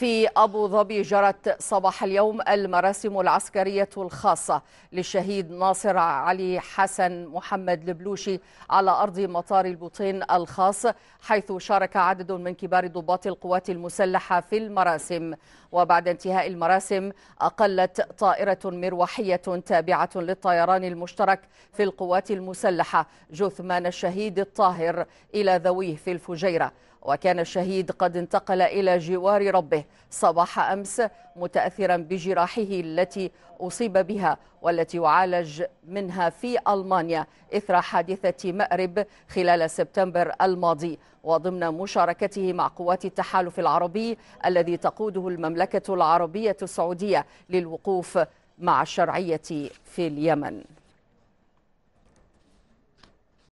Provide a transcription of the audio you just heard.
في أبو ظبي جرت صباح اليوم المراسم العسكرية الخاصة للشهيد ناصر علي حسن محمد البلوشي على أرض مطار البوطين الخاص حيث شارك عدد من كبار ضباط القوات المسلحة في المراسم وبعد انتهاء المراسم أقلت طائرة مروحية تابعة للطيران المشترك في القوات المسلحة جثمان الشهيد الطاهر إلى ذويه في الفجيرة وكان الشهيد قد انتقل إلى جوار ربه صباح أمس متأثرا بجراحه التي أصيب بها والتي يعالج منها في ألمانيا إثر حادثة مأرب خلال سبتمبر الماضي وضمن مشاركته مع قوات التحالف العربي الذي تقوده المملكة العربية السعودية للوقوف مع الشرعية في اليمن